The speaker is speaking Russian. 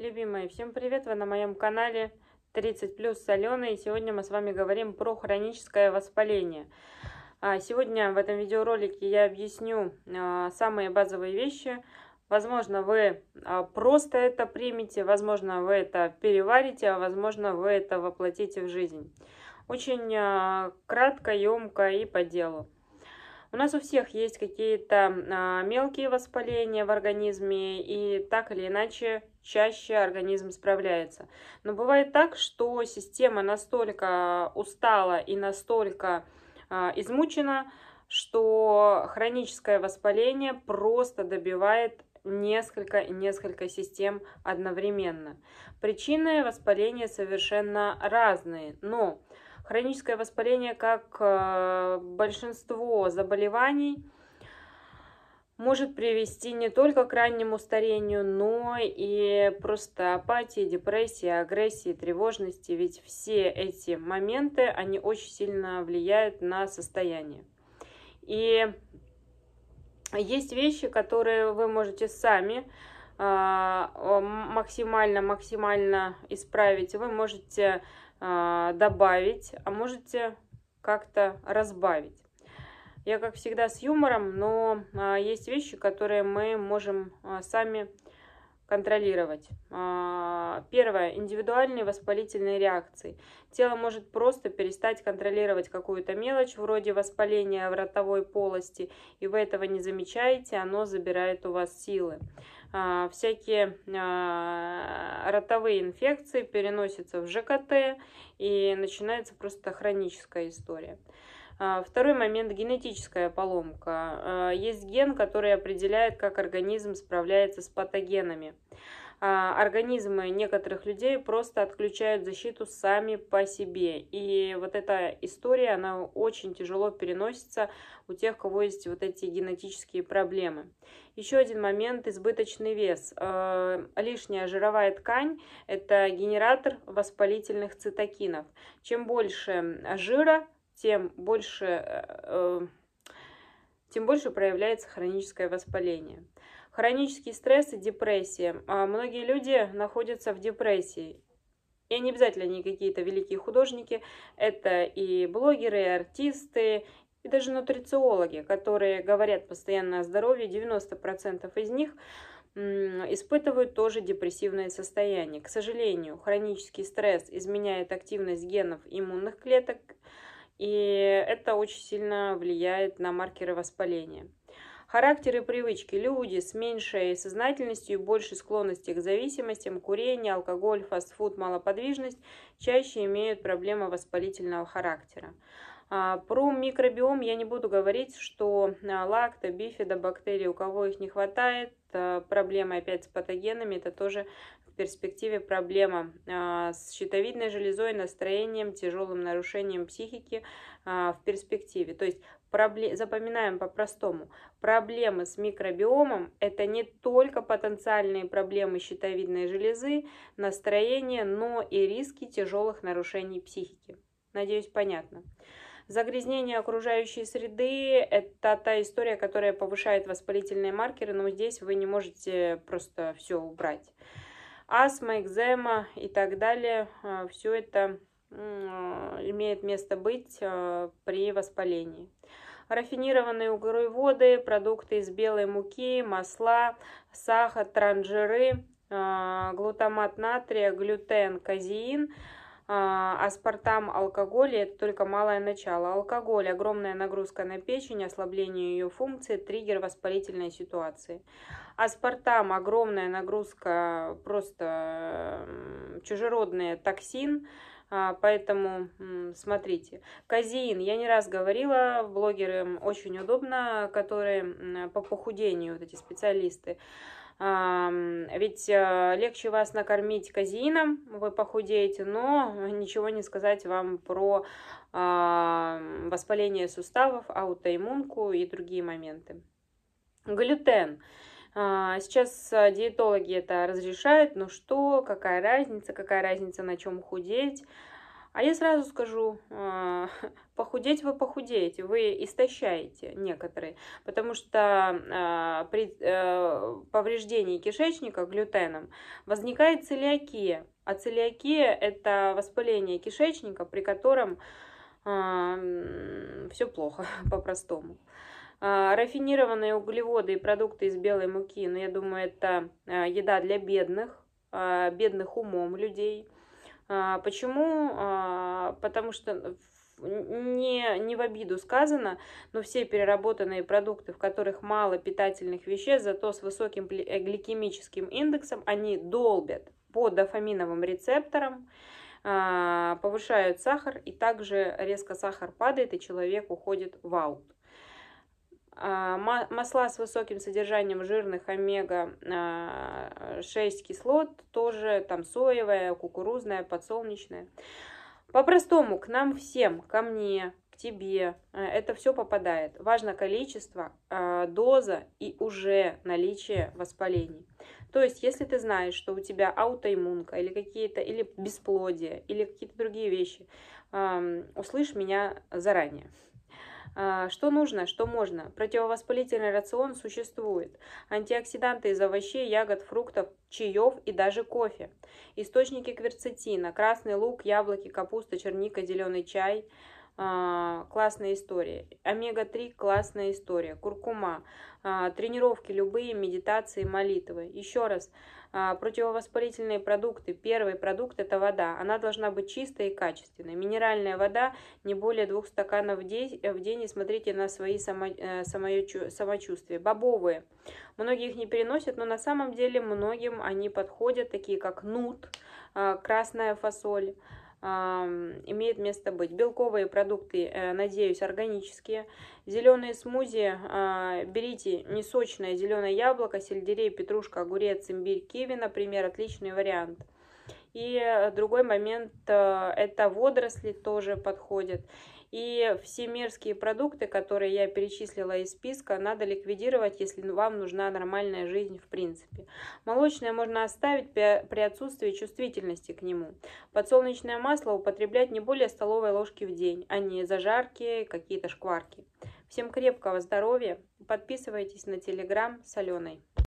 Любимые, всем привет! Вы на моем канале 30 плюс соленые. Сегодня мы с вами говорим про хроническое воспаление. А, сегодня в этом видеоролике я объясню а, самые базовые вещи. Возможно, вы а, просто это примете, возможно, вы это переварите, а возможно, вы это воплотите в жизнь. Очень кратко, емко и по делу. У нас у всех есть какие-то а, мелкие воспаления в организме, и так или иначе чаще организм справляется. Но бывает так, что система настолько устала и настолько а, измучена, что хроническое воспаление просто добивает несколько несколько систем одновременно. Причины воспаления совершенно разные, но Хроническое воспаление, как э, большинство заболеваний, может привести не только к раннему старению, но и просто апатии, депрессии, агрессии, тревожности. Ведь все эти моменты, они очень сильно влияют на состояние. И есть вещи, которые вы можете сами э, максимально-максимально исправить. Вы можете а, добавить, а можете как-то разбавить. Я, как всегда, с юмором, но а, есть вещи, которые мы можем а, сами контролировать. Первое. Индивидуальные воспалительные реакции. Тело может просто перестать контролировать какую-то мелочь, вроде воспаления в ротовой полости, и вы этого не замечаете, оно забирает у вас силы. А, всякие а, ротовые инфекции переносятся в ЖКТ и начинается просто хроническая история. А, второй момент – генетическая поломка. Есть ген, который определяет, как организм справляется с патогенами. А, организмы некоторых людей просто отключают защиту сами по себе. И вот эта история, она очень тяжело переносится у тех, у кого есть вот эти генетические проблемы. Еще один момент – избыточный вес. А, лишняя жировая ткань – это генератор воспалительных цитокинов. Чем больше жира, тем больше, э, э, тем больше проявляется хроническое воспаление. Хронический стресс и депрессия. А многие люди находятся в депрессии. И не обязательно они какие-то великие художники. Это и блогеры, и артисты, и даже нутрициологи, которые говорят постоянно о здоровье. 90% из них испытывают тоже депрессивное состояние. К сожалению, хронический стресс изменяет активность генов иммунных клеток, и это очень сильно влияет на маркеры воспаления. Характер и привычки. Люди с меньшей сознательностью и большей склонностью к зависимостям, курение, алкоголь, фастфуд, малоподвижность чаще имеют проблемы воспалительного характера. А, про микробиом я не буду говорить, что а, лакта, бифида, бактерий, у кого их не хватает, а, проблемы опять с патогенами, это тоже в перспективе проблема с щитовидной железой, настроением, тяжелым нарушением психики в перспективе. То есть запоминаем по-простому, проблемы с микробиомом – это не только потенциальные проблемы щитовидной железы, настроения, но и риски тяжелых нарушений психики. Надеюсь, понятно. Загрязнение окружающей среды – это та история, которая повышает воспалительные маркеры, но здесь вы не можете просто все убрать. Астма, экзема и так далее а, – все это а, имеет место быть а, при воспалении. Рафинированные углеводы, продукты из белой муки, масла, сахар, транжиры, а, глутамат натрия, глютен, казеин, аспартам, алкоголь – И это только малое начало. Алкоголь – огромная нагрузка на печень, ослабление ее функции, триггер воспалительной ситуации. Аспартам – огромная нагрузка, просто чужеродный токсин – а, поэтому смотрите. Казеин, я не раз говорила, блогерам очень удобно, которые по похудению, вот эти специалисты. Ведь а, легче вас накормить казеином, вы похудеете, но ничего не сказать вам про а, воспаление суставов, аутоиммунку и другие моменты. Глютен. А, сейчас а, диетологи это разрешают, но что, какая разница, какая разница на чем худеть. А я сразу скажу, а, похудеть вы похудеете, вы истощаете некоторые, потому что при э, повреждении кишечника глютеном возникает целиакия, а целиакия это воспаление кишечника, при котором все плохо по-простому. А, рафинированные углеводы и продукты из белой муки, ну, я думаю, это а, еда для бедных, а, бедных умом людей. Почему? Потому что не, не в обиду сказано, но все переработанные продукты, в которых мало питательных веществ, зато с высоким э, гликемическим индексом, они долбят по дофаминовым рецепторам, повышают сахар, и также резко сахар падает, и человек уходит в аут. А, масла с высоким содержанием жирных омега-6 а, кислот, тоже там соевое, кукурузное, подсолнечное По-простому, к нам всем, ко мне, к тебе, э, это все попадает. Важно количество, а, доза и уже наличие воспалений. То есть, если ты знаешь, что у тебя аутоиммунка или какие-то, или бесплодие, или какие-то другие вещи, услышь меня заранее. А, что нужно, что можно? Противовоспалительный рацион существует. Антиоксиданты из овощей, ягод, фруктов, чаев и даже кофе. Источники кверцетина, красный лук, яблоки, капуста, черника, зеленый чай – а, классная история. Омега-3 классная история. Куркума. А, тренировки любые, медитации, молитвы. Еще раз, а, противовоспалительные продукты. Первый продукт это вода. Она должна быть чистой и качественной. Минеральная вода не более двух стаканов в день, э, в день и смотрите на свои само, э, самочувствия. Бобовые. Многие их не переносят, но на самом деле многим они подходят, такие как нут, красная фасоль имеет место быть. Белковые продукты, э, надеюсь, органические. Зеленые смузи а, берите несочное зеленое яблоко, сельдерей, петрушка, огурец, имбирь, киви, например, отличный вариант. И э, другой момент, э, это водоросли тоже подходят. И все мерзкие продукты, которые я перечислила из списка, надо ликвидировать, если вам нужна нормальная жизнь в принципе. Молочное можно оставить при отсутствии чувствительности к нему. Подсолнечное масло употреблять не более столовой ложки в день, а не зажарки, какие-то шкварки. Всем крепкого здоровья. Подписывайтесь на телеграм с Аленой.